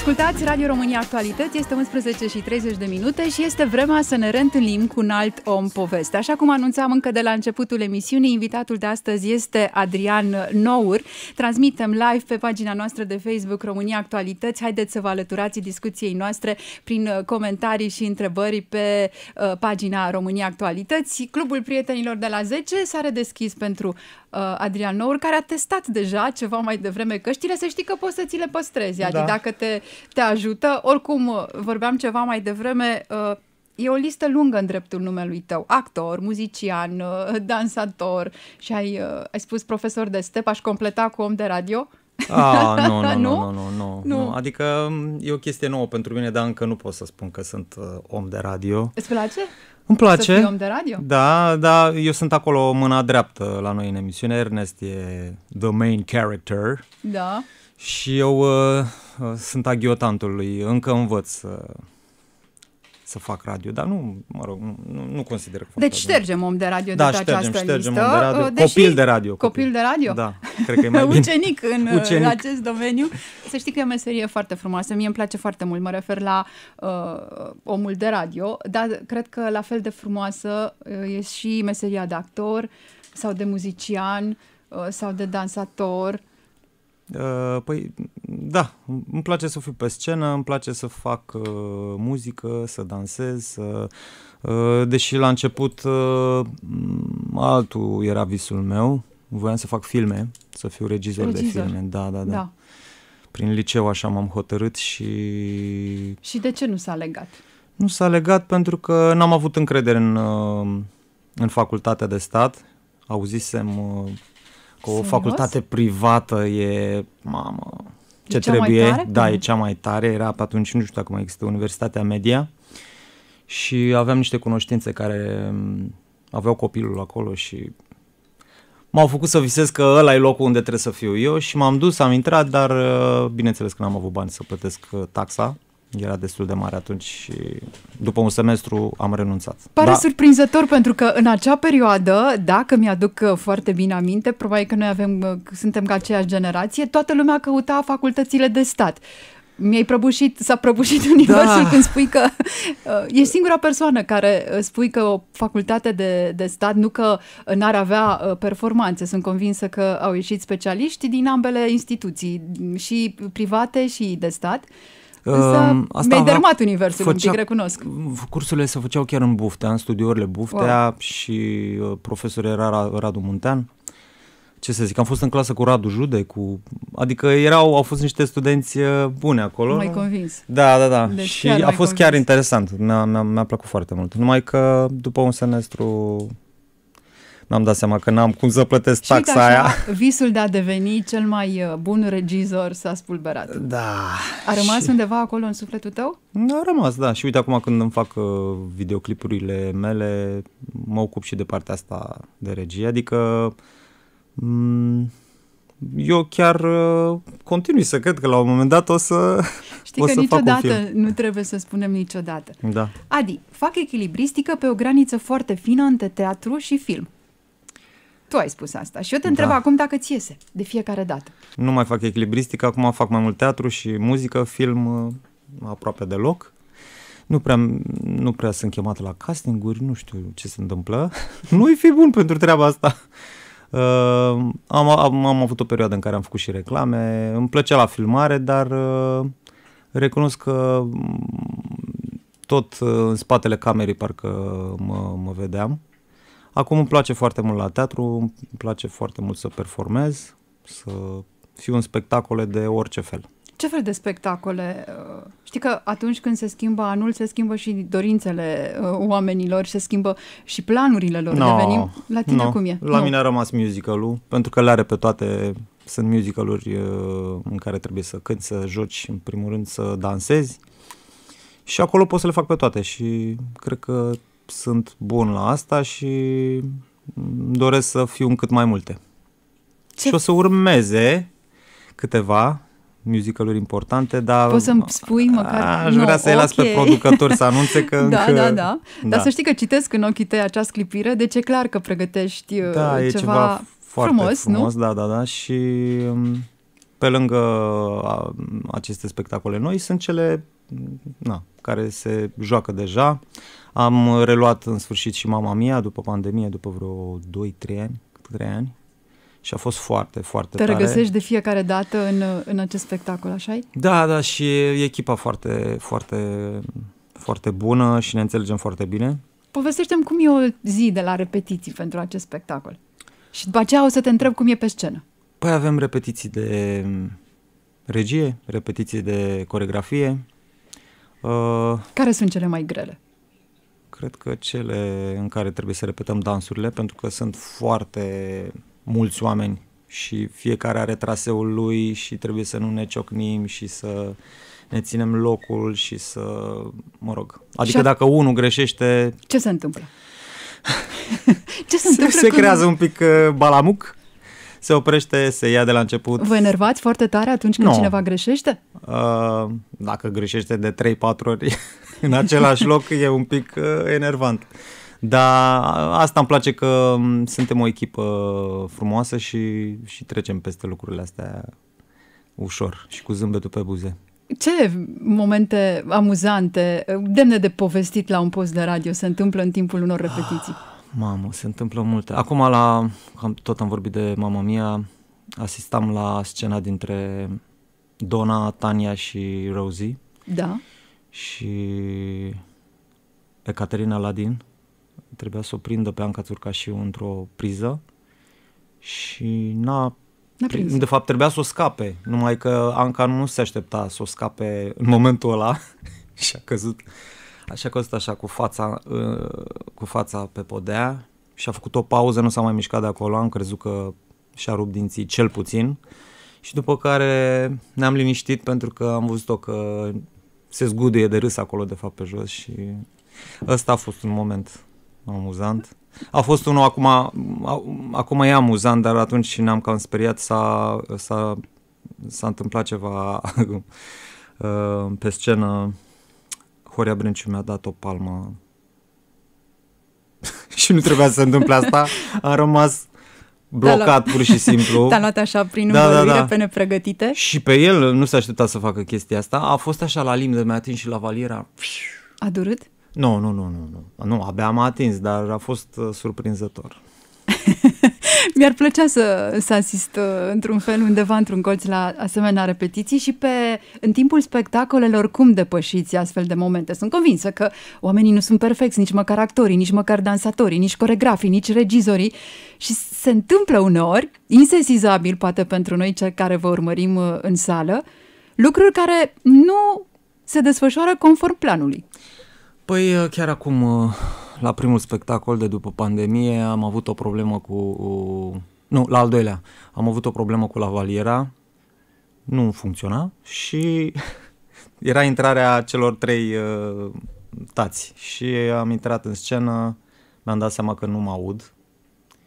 Ascultați Radio România Actualități, este 11 și 30 de minute și este vremea să ne reîntâlnim cu un alt om poveste. Așa cum anunțam încă de la începutul emisiunii, invitatul de astăzi este Adrian Nour. Transmitem live pe pagina noastră de Facebook România Actualități. Haideți să vă alăturați discuției noastre prin uh, comentarii și întrebări pe uh, pagina România Actualități. Clubul prietenilor de la 10 s-a redeschis pentru uh, Adrian Nour, care a testat deja ceva mai devreme căștile. Să știi că poți să ți le păstrezi, da. dacă te te ajută. Oricum, uh, vorbeam ceva mai devreme, uh, e o listă lungă în dreptul numelui tău. Actor, muzician, uh, dansator și ai, ai spus profesor de step, aș completa cu om de radio? A, ah, nu, nu, nu, nu, nu, nu, Adică mm, e o chestie nouă pentru mine, dar încă nu pot să spun că sunt om de radio. Îți place? Îmi place. Să fii om de radio? Da, da, eu sunt acolo mâna dreaptă la noi în emisiune. Ernest e the main character. Da. Și eu uh, uh, sunt aghiotantul lui, încă învăț să, să fac radio, dar nu, mă rog, nu, nu consider că fac Deci radio. ștergem om de radio da, de ștergem, această ștergem listă. Om de radio. Uh, deși, copil de radio. Copil. copil de radio? Da, cred că e mai bine. Ucenic în, uh, Ucenic în acest domeniu. Să știi că e o meserie foarte frumoasă, mie îmi place foarte mult, mă refer la uh, omul de radio, dar cred că la fel de frumoasă uh, e și meseria de actor sau de muzician uh, sau de dansator Uh, păi, da, îmi place să fiu pe scenă, îmi place să fac uh, muzică, să dansez, să... Uh, deși la început uh, altul era visul meu, voiam să fac filme, să fiu regizor, regizor. de filme, da, da, da, da. Prin liceu așa m-am hotărât și... Și de ce nu s-a legat? Nu s-a legat pentru că n-am avut încredere în, uh, în facultatea de stat, auzisem uh, cu Serios? o facultate privată e, mamă, ce e trebuie. tare, da, e mm. cea mai tare. Era pe atunci, nu știu dacă mai există, Universitatea Media. Și aveam niște cunoștințe care mm, aveau copilul acolo și m-au făcut să visez că ăla e locul unde trebuie să fiu eu și m-am dus, am intrat, dar uh, bineînțeles că n-am avut bani să plătesc uh, taxa era destul de mare atunci și după un semestru am renunțat. Pare da. surprinzător pentru că în acea perioadă, dacă mi-aduc uh, foarte bine aminte, probabil că noi avem, uh, suntem ca aceeași generație, toată lumea căuta facultățile de stat mi-ai prăbușit, s-a prăbușit da. universul da. când spui că uh, e singura persoană care spui că o facultate de, de stat, nu că n-ar avea performanțe, sunt convinsă că au ieșit specialiști din ambele instituții, și private și de stat, uh, Însă asta mi-ai dermat universul, făcea, un pic recunosc. Cursurile se făceau chiar în Buftea, în studiourile Buftea wow. și uh, profesor era Radu Muntean. Ce să zic, am fost în clasă cu Radu Jude, cu... adică erau, au fost niște studenți uh, bune acolo. Mai convins. Da, da, da. Deci și a fost convins. chiar interesant, mi-a, mi-a, mi-a plăcut foarte mult. Numai că după un semestru n am dat seama că n-am cum să plătesc taxa așa, aia. visul de a deveni cel mai uh, bun regizor s-a spulberat. Da. A rămas și... undeva acolo în sufletul tău? A rămas, da. Și uite acum când îmi fac uh, videoclipurile mele, mă ocup și de partea asta de regie. Adică m- mm, eu chiar uh, continui să cred că la un moment dat o să Știi o că să niciodată fac un film. nu trebuie să spunem niciodată. Da. Adi, fac echilibristică pe o graniță foarte fină între teatru și film. Tu ai spus asta și eu te întreb da. acum dacă ți iese, de fiecare dată. Nu mai fac echilibristică, acum fac mai mult teatru și muzică, film uh, aproape deloc. Nu prea, nu prea sunt chemat la castinguri, nu știu ce se întâmplă. Nu-i fi bun pentru treaba asta. Uh, am, am, am avut o perioadă în care am făcut și reclame, îmi plăcea la filmare, dar uh, recunosc că mm, tot uh, în spatele camerei parcă mă, mă vedeam Acum îmi place foarte mult la teatru, îmi place foarte mult să performez, să fiu în spectacole de orice fel. Ce fel de spectacole? Uh, știi că atunci când se schimbă anul, se schimbă și dorințele uh, oamenilor, se schimbă și planurile lor. No, Devenim la tine no. cum e? La no. mine a rămas musical pentru că le are pe toate. Sunt musicaluri uh, în care trebuie să cânti, să joci, în primul rând să dansezi. Și acolo pot să le fac pe toate și cred că sunt bun la asta și doresc să fiu în cât mai multe. Ce? Și o să urmeze câteva musicaluri importante, dar... Poți să-mi spui măcar... Aș vrea să-i okay. las pe producători să anunțe că... da, încă... da, da, da. Dar să știi că citesc în ochii tăi această clipire, deci e clar că pregătești uh, da, ceva, e ceva foarte frumos, frumos nu? da, da, da. Și um, pe lângă aceste spectacole noi sunt cele na, care se joacă deja. Am reluat în sfârșit și Mama Mia după pandemie, după vreo 2-3 ani, 3 ani. Și a fost foarte, foarte Te tare. regăsești de fiecare dată în, în acest spectacol, așa -i? Da, da, și e echipa foarte, foarte, foarte bună și ne înțelegem foarte bine. Povestește-mi cum e o zi de la repetiții pentru acest spectacol. Și după aceea o să te întreb cum e pe scenă. Păi avem repetiții de regie, repetiții de coregrafie, Uh, Care sunt cele mai grele? Cred că cele în care trebuie să repetăm dansurile, pentru că sunt foarte mulți oameni și fiecare are traseul lui și trebuie să nu ne ciocnim și să ne ținem locul și să, mă rog, adică dacă unul greșește... Ce se întâmplă? ce se întâmplă? Se, se creează un pic uh, balamuc se oprește, se ia de la început. Vă enervați foarte tare atunci când no. cineva greșește? Uh, dacă greșește de 3-4 ori în același loc, e un pic uh, enervant. Dar uh, asta îmi place că um, suntem o echipă frumoasă și, și trecem peste lucrurile astea ușor și cu zâmbetul pe buze. Ce momente amuzante, uh, demne de povestit la un post de radio se întâmplă în timpul unor repetiții? Ah, Mamă, se întâmplă multe. Acum, la, tot am vorbit de mama mia, asistam la scena dintre Dona, Tania și Rosie. Da. Și Ecaterina Ladin trebuia să o prindă pe Anca și într-o priză și n-a, n-a prins. De fapt, trebuia să o scape, numai că Anca nu se aștepta să o scape în momentul ăla și a căzut Așa că stă așa cu fața, ă, cu fața pe podea și a făcut o pauză, nu s-a mai mișcat de acolo, am crezut că și-a rupt dinții cel puțin și după care ne-am liniștit pentru că am văzut-o că se zguduie de râs acolo de fapt pe jos și ăsta a fost un moment amuzant. A fost unul acum, acum e amuzant, dar atunci și ne-am cam speriat s-a, s-a, s-a întâmplat ceva ă, pe scenă Horia Brânciu mi-a dat o palmă și nu trebuia să se întâmple asta, am rămas blocat pur și simplu. Te-a luat așa prin da, da, da. pe nepregătite. Și pe el nu s-a așteptat să facă chestia asta. A fost așa la limit, mi-a atins și la valiera. A durut? Nu, nu, nu, nu, nu. Nu, abia am atins, dar a fost uh, surprinzător. Mi-ar plăcea să, să asist uh, într-un fel undeva într-un colț la asemenea repetiții și pe, în timpul spectacolelor cum depășiți astfel de momente. Sunt convinsă că oamenii nu sunt perfecți, nici măcar actorii, nici măcar dansatorii, nici coregrafii, nici regizorii și se întâmplă uneori, insesizabil poate pentru noi cei care vă urmărim uh, în sală, lucruri care nu se desfășoară conform planului. Păi uh, chiar acum la primul spectacol de după pandemie am avut o problemă cu... Nu, la al doilea. Am avut o problemă cu lavaliera, nu funcționa și era intrarea celor trei uh, tați și am intrat în scenă, mi-am dat seama că nu mă aud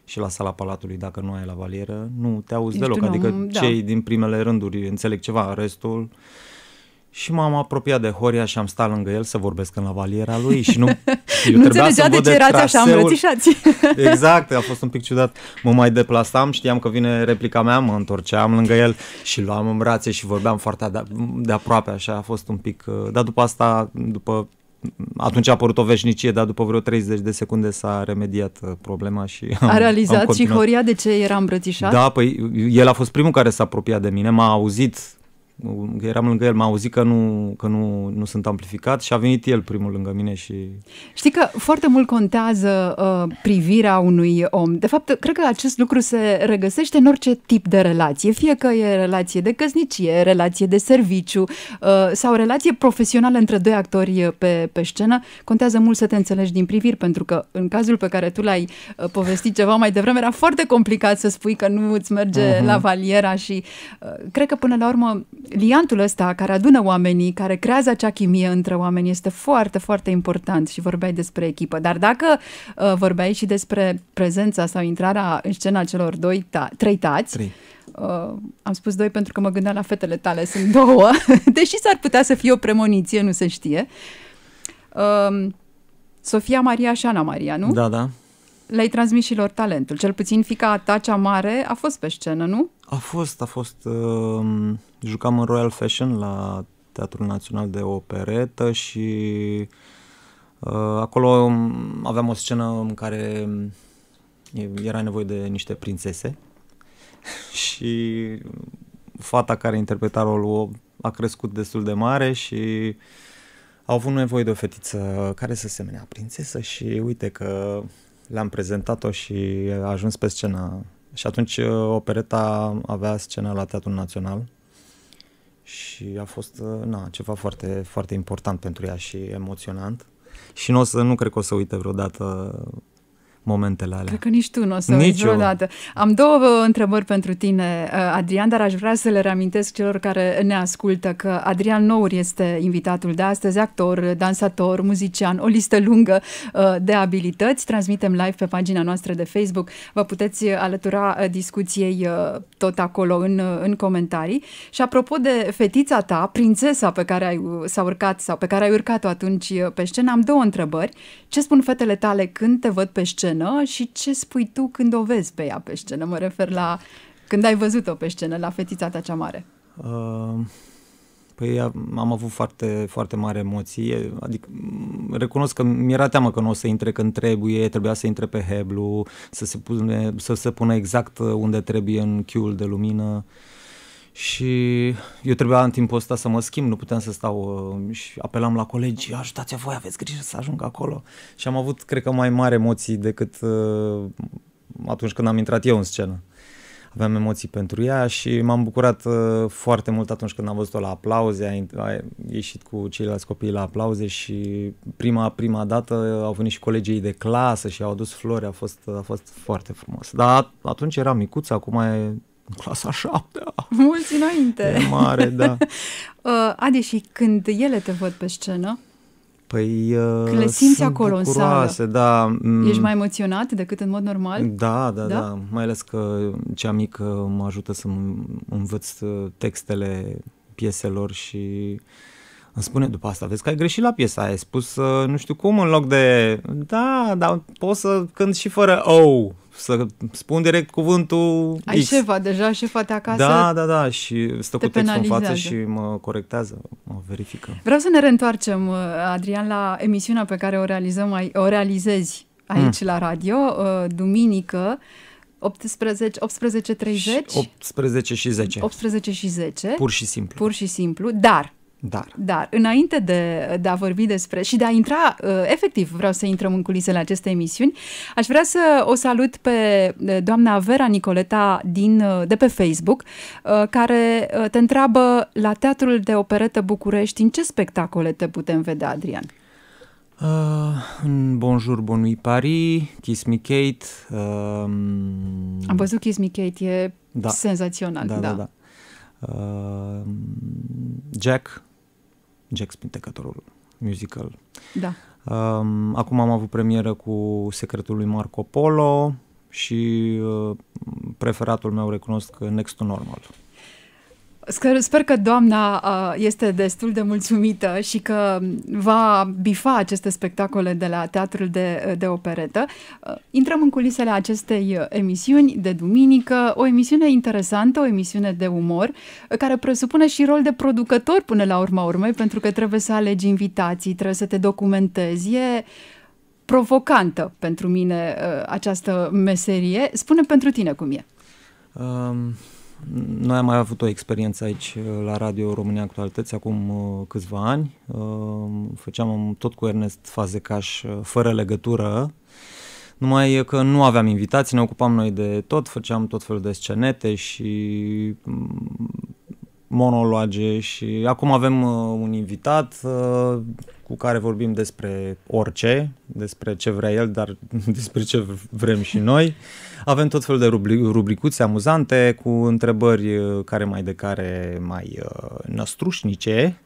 și la sala palatului, dacă nu ai la nu te auzi Ești deloc, adică om, da. cei din primele rânduri înțeleg ceva, restul... Uh, și m-am apropiat de Horia și am stat lângă el să vorbesc în lavaliera lui și nu... Eu nu trebuia să de ce erați așa îmbrățișați. exact, a fost un pic ciudat. Mă mai deplasam, știam că vine replica mea, mă întorceam lângă el și luam în brațe și vorbeam foarte de, aproape, așa a fost un pic... Uh, dar după asta, după atunci a apărut o veșnicie, dar după vreo 30 de secunde s-a remediat uh, problema și am, A realizat am și Horia de ce era îmbrățișat? Da, păi el a fost primul care s-a apropiat de mine, m-a auzit eram lângă el, m-a auzit că, nu, că nu, nu sunt amplificat și a venit el primul lângă mine și... Știi că foarte mult contează uh, privirea unui om. De fapt, cred că acest lucru se regăsește în orice tip de relație, fie că e relație de căsnicie, relație de serviciu uh, sau relație profesională între doi actori uh, pe, pe scenă. Contează mult să te înțelegi din priviri, pentru că în cazul pe care tu l-ai uh, povestit ceva mai devreme, era foarte complicat să spui că nu îți merge uh-huh. la valiera și uh, cred că până la urmă liantul ăsta care adună oamenii, care creează acea chimie între oameni este foarte, foarte important și vorbeai despre echipă. Dar dacă uh, vorbeai și despre prezența sau intrarea în scena celor doi ta- trei tați, trei. Uh, am spus doi pentru că mă gândeam la fetele tale, sunt două, deși s-ar putea să fie o premoniție, nu se știe. Uh, Sofia Maria și Ana Maria, nu? Da, da le-ai transmis și lor talentul. Cel puțin fica ta cea mare a fost pe scenă, nu? A fost, a fost. Uh, jucam în Royal Fashion la Teatrul Național de Operetă și uh, acolo um, aveam o scenă în care um, era nevoie de niște prințese și fata care interpreta rolul a crescut destul de mare și au avut nevoie de o fetiță care să semenea prințesă și uite că le-am prezentat-o și a ajuns pe scenă Și atunci uh, opereta avea scenă la Teatrul Național și a fost uh, na, ceva foarte, foarte important pentru ea și emoționant. Și nu, o să, nu cred că o să uite vreodată momentele alea. Cred că nici tu nu o să nici vreodată. Am două întrebări pentru tine, uh, Adrian, dar aș vrea să le reamintesc celor care ne ascultă că Adrian Nour este invitatul de astăzi, actor, dansator, muzician, o listă lungă uh, de abilități. Transmitem live pe pagina noastră de Facebook. Vă puteți alătura uh, discuției tot acolo în, în comentarii. Și apropo de fetița ta, prințesa pe care ai, s-a urcat sau pe care ai urcat-o atunci pe scenă, am două întrebări. Ce spun fetele tale când te văd pe scenă? scenă și ce spui tu când o vezi pe ea pe scenă? Mă refer la când ai văzut-o pe scenă, la fetița ta cea mare. Uh... Păi am avut foarte, foarte mare emoție. adică recunosc că mi-era teamă că nu o să intre când trebuie, trebuia să intre pe Heblu, să se, pune, să se pună exact unde trebuie în chiul de lumină. Uh, și eu trebuia în timpul ăsta să mă schimb, nu puteam să stau uh, și apelam la colegi, ajutați-vă voi, aveți grijă să ajung acolo. Și am avut, cred că, mai mari emoții decât uh, atunci când am intrat eu în scenă. Aveam emoții pentru ea și m-am bucurat uh, foarte mult atunci când am văzut-o la aplauze, a ieșit cu ceilalți copii la aplauze și prima, prima dată au venit și colegii de clasă și au adus flori, a fost, a fost foarte frumos. Dar atunci era micuț, acum e în clasa șaptea. Mulți înainte. E mare, da. Uh, Adi, și când ele te văd pe scenă, Păi, uh, Când le simți sunt acolo bucuroase, în sală. Da, mm. Ești mai emoționat decât în mod normal? Da, da, da, da. Mai ales că cea mică mă ajută să învăț uh, textele pieselor și îmi spune după asta, vezi că ai greșit la piesa, ai spus uh, nu știu cum în loc de da, dar poți să cânt și fără ou. Oh să spun direct cuvântul Ai X. șefa deja, șefa te acasă. Da, da, da, și stă cu textul în față și mă corectează, mă verifică. Vreau să ne reîntoarcem, uh, Adrian, la emisiunea pe care o, realizăm, o realizezi aici hmm. la radio, uh, duminică. 18, 18.30? 18 și 10. 18 și 10. Pur și simplu. Pur și simplu, dar dar. Dar, înainte de, de a vorbi despre și de a intra, uh, efectiv, vreau să intrăm în culisele acestei emisiuni, aș vrea să o salut pe uh, doamna Vera Nicoleta din, uh, de pe Facebook, care te întreabă la Teatrul de Operetă București în ce spectacole te putem vedea, Adrian? Uh, bonjour, bonui Paris, Kiss Me Kate. Uh, Am văzut Kiss Me Kate, e da. senzațional. Da, da, da. da. Uh, Jack, Jack Spintecătorul musical. Da. Um, acum am avut premieră cu Secretul lui Marco Polo și uh, preferatul meu recunosc Next to Normal. Sper, sper că doamna uh, este destul de mulțumită și că va bifa aceste spectacole de la Teatrul de, de Operetă. Uh, intrăm în culisele acestei emisiuni de duminică, o emisiune interesantă, o emisiune de umor, uh, care presupune și rol de producător până la urma urmei, pentru că trebuie să alegi invitații, trebuie să te documentezi. E provocantă pentru mine uh, această meserie. Spune pentru tine cum e. Um... Noi am mai avut o experiență aici uh, la Radio România Actualități acum uh, câțiva ani. Uh, făceam tot cu Ernest Fazecaș fără legătură, numai că nu aveam invitații, ne ocupam noi de tot, făceam tot felul de scenete și mm, monologe și acum avem uh, un invitat uh, cu care vorbim despre orice, despre ce vrea el, dar despre ce vrem și noi. Avem tot felul de rubri- rubricuțe amuzante cu întrebări uh, care mai de care mai năstrușnice,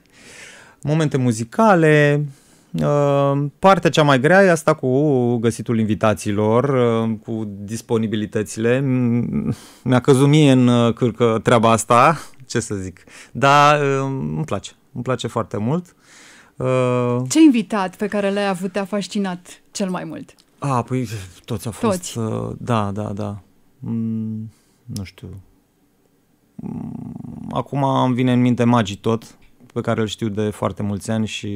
momente muzicale, Partea cea mai grea e asta cu găsitul invitațiilor, cu disponibilitățile. Mi-a căzut mie în cârcă treaba asta, ce să zic. Dar uh, îmi place, îmi place foarte mult. Uh, ce invitat pe care l-ai avut te-a fascinat cel mai mult? A, păi toți au fost... Toți. Uh, da, da, da. Mm, nu știu. Mm, acum îmi vine în minte magii tot, pe care îl știu de foarte mulți ani și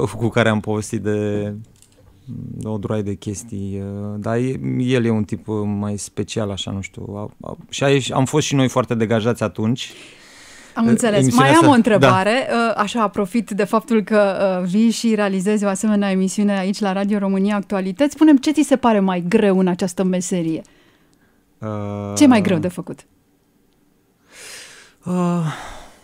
uh, cu care am povestit de o droaie de chestii, uh, dar el e un tip uh, mai special, așa, nu știu. Și aici am fost și noi foarte degajați atunci. Am uh, înțeles. Mai asta... am o da. întrebare, da. așa profit de faptul că vii și realizezi o asemenea emisiune aici la Radio România Actualități. Spunem ce ți se pare mai greu în această meserie? Uh... Ce e mai greu de făcut? Uh...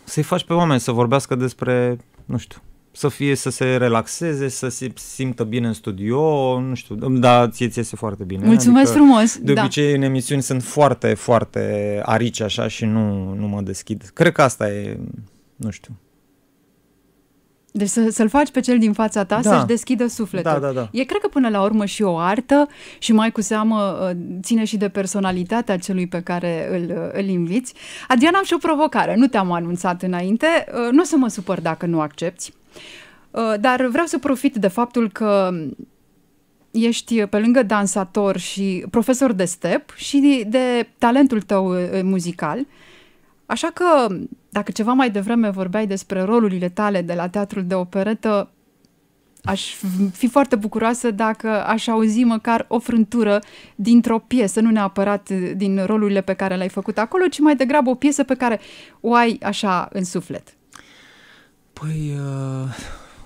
Să-i faci pe oameni să vorbească despre, nu știu, să fie, să se relaxeze, să se simtă bine în studio, nu știu, da, ție ți iese foarte bine. Mulțumesc adică, frumos! De da. obicei în emisiuni sunt foarte, foarte arici așa și nu, nu mă deschid. Cred că asta e, nu știu, deci să, să-l faci pe cel din fața ta da. să-și deschidă sufletul. Da, da, da. E, cred că, până la urmă și o artă și mai cu seamă ă, ține și de personalitatea celui pe care îl, ă, îl inviți. Adriana, am și o provocare. Nu te-am anunțat înainte. Ă, nu o să mă supăr dacă nu accepti. Uh, dar vreau să profit de faptul că ești pe lângă dansator și profesor de step și de talentul tău uh, uh, muzical. Așa că, dacă ceva mai devreme vorbeai despre rolurile tale de la teatrul de operetă, aș fi foarte bucuroasă dacă aș auzi măcar o frântură dintr-o piesă, nu neapărat din rolurile pe care le-ai făcut acolo, ci mai degrabă o piesă pe care o ai așa în suflet. Păi, uh,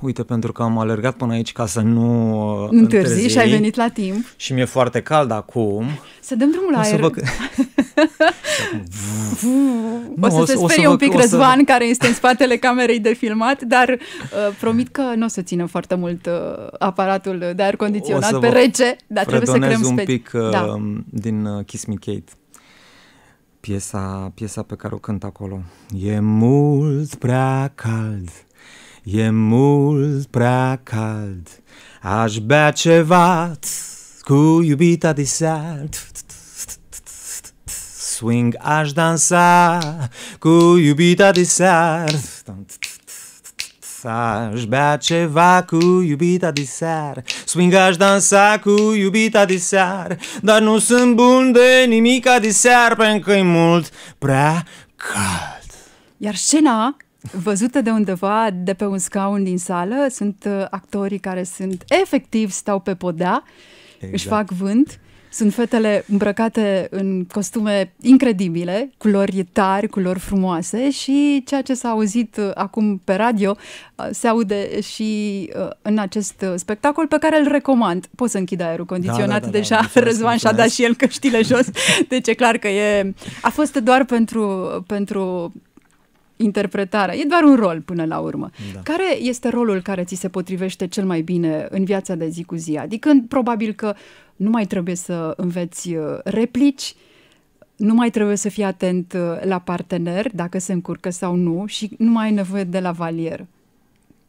uite, pentru că am alergat până aici ca să nu uh, întârzi, și ai venit la timp. Și mi-e foarte cald acum. Să dăm drumul la aer. Vă... o să te se sperie un pic vă... Răzvan, să... care este în spatele camerei de filmat, dar uh, promit că nu o să țină foarte mult uh, aparatul de aer condiționat pe rece, dar trebuie să creăm un pic uh, da. din uh, Kiss Me Kate piesa, piesa pe care o cânt acolo. E mult prea cald E mult prea cald, aș bea ceva cu iubita de seară. Swing aș dansa cu iubita de seară. Aș bea ceva cu iubita de seară Swing aș dansa cu iubita de seară Dar nu sunt bun de nimica de seară Pentru că e mult prea cald Iar scena Văzută de undeva, de pe un scaun din sală. Sunt uh, actorii care sunt efectiv, stau pe podea, exact. își fac vânt. Sunt fetele îmbrăcate în costume incredibile, culori tari, culori frumoase și ceea ce s-a auzit uh, acum pe radio uh, se aude și în acest spectacol pe care îl recomand. Poți să închid aerul condiționat da, da, da, da deja, da, da, Răzvan și-a dat și el căștile jos, deci e clar că e... A fost doar pentru, pentru interpretarea. E doar un rol până la urmă. Da. Care este rolul care ți se potrivește cel mai bine în viața de zi cu zi? Adică probabil că nu mai trebuie să înveți uh, replici, nu mai trebuie să fii atent uh, la partener, dacă se încurcă sau nu, și nu mai ai nevoie de la valier.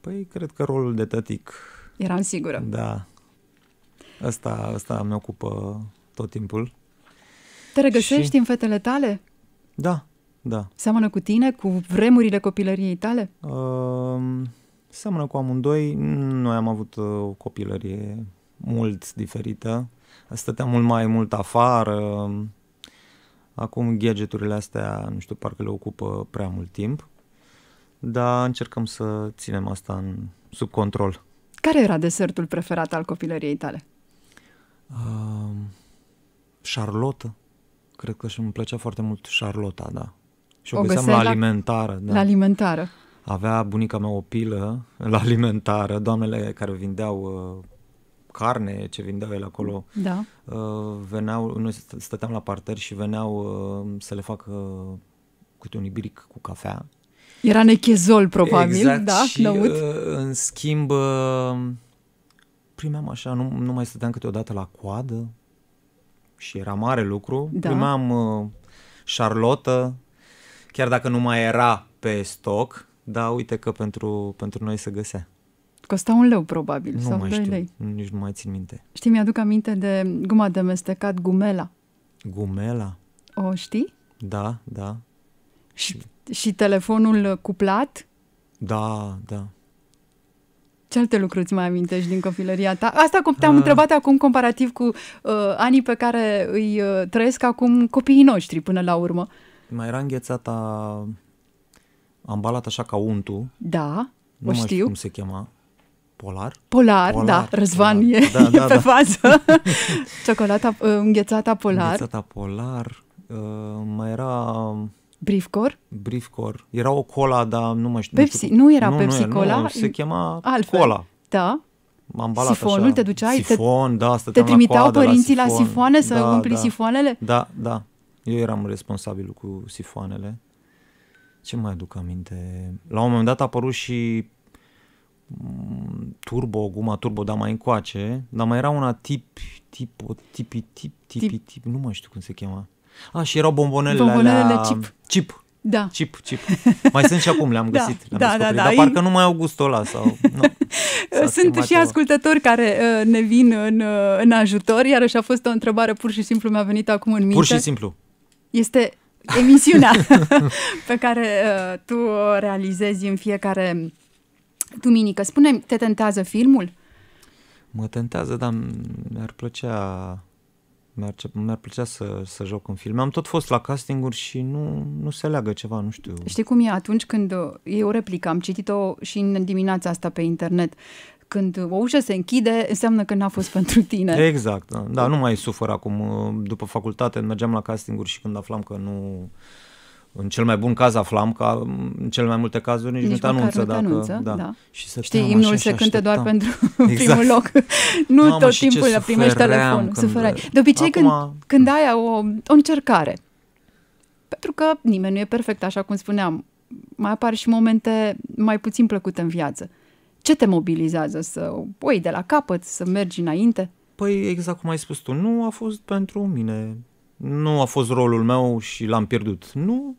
Păi, cred că rolul de tătic. Eram sigură. Da. Asta, asta mi ocupă tot timpul. Te regăsești și... în fetele tale? Da, da. Seamănă cu tine, cu vremurile copilăriei tale? Uh, seamănă cu amândoi. Noi am avut uh, o copilărie mult diferită. Stăteam mult mai mult afară. Acum gadgeturile astea, nu știu, parcă le ocupă prea mult timp. Dar încercăm să ținem asta în, sub control. Care era desertul preferat al copilăriei tale? Uh, Charlotte. Cred că și îmi plăcea foarte mult Charlotte, da. Și o, o găseam la alimentară. La, da. la alimentară. Avea bunica mea o pilă la alimentară, doamnele care vindeau uh, carne, ce vindeau ele acolo, da. Uh, veneau, noi stăteam la parter și veneau uh, să le facă câte un ibiric cu cafea. Era nechezol, probabil, exact, da, și, lăut. în schimb, primeam așa, nu, nu mai stăteam câteodată la coadă și era mare lucru. Da. Primeam uh, șarlotă, chiar dacă nu mai era pe stoc, dar uite că pentru, pentru noi se găsea. Costa un leu, probabil, nu sau mai știu, lei. nici nu mai țin minte. Știi, mi-aduc aminte de guma de mestecat Gumela. Gumela? O știi? Da, da. Și, și telefonul cuplat? Da, da. Ce alte lucruri îți mai amintești din copilăria ta? Asta cum te-am ah. întrebat acum comparativ cu uh, anii pe care îi uh, trăiesc acum copiii noștri până la urmă. Uh, mai era înghețata ambalat așa ca untul. Da, nu o știu. știu cum se chema. Polar? Polar, da, polar da, Răzvan polar. e, da, da, e pe da. fază. Ciocolata uh, înghețata polar. Înghețata polar. Uh, mai era... Briefcor? Briefcor. Era o cola, dar nu mai știu. Pepsi, nu, știu, nu era nu, Pepsi nu, cola. Nu, se chema altfel. cola. Da. balat Sifonul, așa. te duceai? Sifon, te, da, te trimiteau la părinții la, sifon. la sifoane să da, umpli da, sifoanele? Da, da. Eu eram responsabil cu sifoanele. Ce mai aduc aminte? La un moment dat a apărut și mm, turbo, guma turbo, dar mai încoace, dar mai era una tip, tip, tip tip, tip, tip, tip, nu mai știu cum se chema. A, și erau bombonelele, bombonelele alea... chip. Chip. Da. Chip, chip. Mai sunt și acum, le-am da, găsit. Da, le-am da, da, da, dar parcă nu mai au gustul ăla sau... Nu. Sunt și ceva. ascultători care uh, ne vin în, uh, în ajutor, iarăși a fost o întrebare pur și simplu mi-a venit acum în minte. Pur și simplu este emisiunea pe care uh, tu o realizezi în fiecare duminică. spune te tentează filmul? Mă tentează, dar mi-ar plăcea mi-ar, mi-ar plăcea să, să joc în filme. Am tot fost la castinguri și nu, nu se leagă ceva, nu știu. Știi cum e atunci când uh, e o replică, am citit-o și în dimineața asta pe internet. Când o ușă se închide, înseamnă că n-a fost pentru tine. Exact, da, da nu mai sufăr acum. După facultate mergeam la castinguri și când aflam că nu... În cel mai bun caz aflam că în cel mai multe cazuri nici, nici nu te anunță. Nu te anunță dacă, da. Da. Și să Știi, imnul se cânte doar pentru exact. primul loc. Nu Mamă, tot timpul la primești telefon, Când... Suferai. De obicei acum... când, când ai o, o încercare, pentru că nimeni nu e perfect, așa cum spuneam, mai apar și momente mai puțin plăcute în viață. Ce te mobilizează să o iei de la capăt, să mergi înainte? Păi exact cum ai spus tu, nu a fost pentru mine. Nu a fost rolul meu și l-am pierdut. Nu,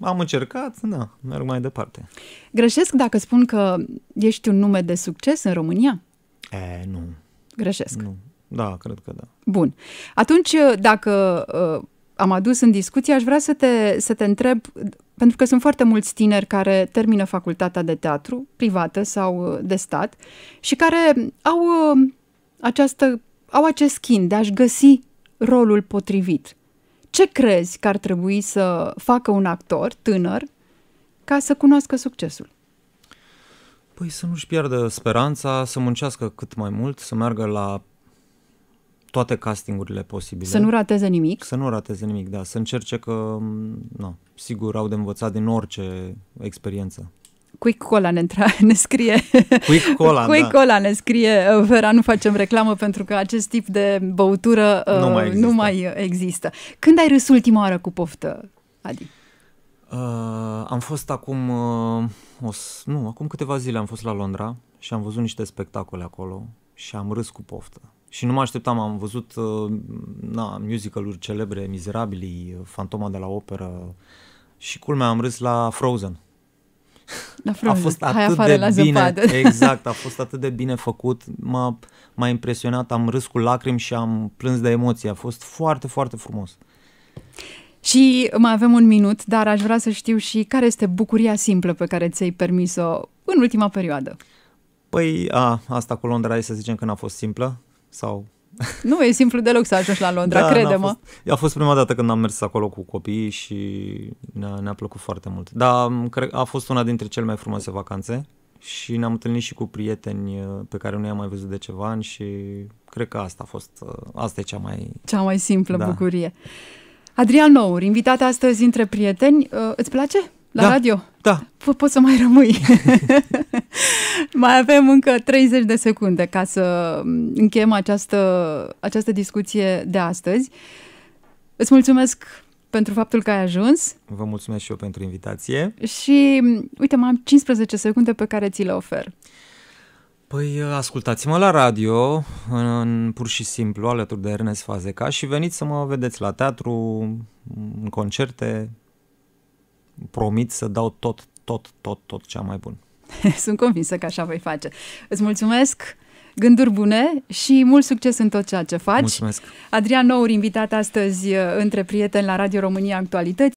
am încercat, da, merg mai departe. Greșesc dacă spun că ești un nume de succes în România? E, nu. Greșesc. Nu. Da, cred că da. Bun. Atunci, dacă uh, am adus în discuție, aș vrea să te, să te întreb, pentru că sunt foarte mulți tineri care termină facultatea de teatru, privată sau uh, de stat, și care au, uh, această, au acest schimb de a-și găsi rolul potrivit. Ce crezi că ar trebui să facă un actor tânăr ca să cunoască succesul? Păi să nu-și pierdă speranța, să muncească cât mai mult, să meargă la toate castingurile posibile. Să nu rateze nimic? Să nu rateze nimic, da. Să încerce că, nu sigur, au de învățat din orice experiență. Quick Cola ne, intra, ne scrie. Quick Cola, Quick da. Cola ne scrie. Ă, Vera, nu facem reclamă pentru că acest tip de băutură ă, nu, mai, există. nu mai există. Când ai râs ultima oară cu poftă, Adi? Uh, am fost acum, uh, o, nu, acum câteva zile am fost la Londra și am văzut niște spectacole acolo și am râs cu poftă. Și nu mă așteptam, am văzut uh, na, musical-uri celebre, mizerabili, Fantoma de la operă și culmea am râs la Frozen. La Frozen. A fost atât Hai de la zăpadă. bine, exact, a fost atât de bine făcut, m-a, m-a impresionat, am râs cu lacrimi și am plâns de emoție, a fost foarte, foarte frumos. Și mai avem un minut, dar aș vrea să știu și care este bucuria simplă pe care ți-ai permis-o în ultima perioadă. Păi, a, asta cu Londra, să zicem că n-a fost simplă sau... Nu, e simplu deloc să ajungi la Londra, da, crede-mă. A fost, a fost prima dată când am mers acolo cu copiii și ne-a, ne plăcut foarte mult. Dar cred, a fost una dintre cele mai frumoase vacanțe și ne-am întâlnit și cu prieteni uh, pe care nu i-am mai văzut de ceva ani și cred că asta a fost, uh, asta e cea mai... Cea mai simplă da. bucurie. Adrian Nour, invitat astăzi între prieteni, uh, îți place la da. radio? Da. Po- poți să mai rămâi. mai avem încă 30 de secunde ca să încheiem această, această discuție de astăzi. Îți mulțumesc pentru faptul că ai ajuns. Vă mulțumesc și eu pentru invitație. Și uite, mai am 15 secunde pe care ți le ofer. Păi ascultați-mă la radio, în, în, pur și simplu, alături de Ernest Fazeca și veniți să mă vedeți la teatru, în concerte, promit să dau tot, tot, tot, tot cea mai bun. Sunt convinsă că așa voi face. Îți mulțumesc! gânduri bune și mult succes în tot ceea ce faci. Mulțumesc! Adrian Nouri, invitat astăzi uh, între prieteni la Radio România Actualități.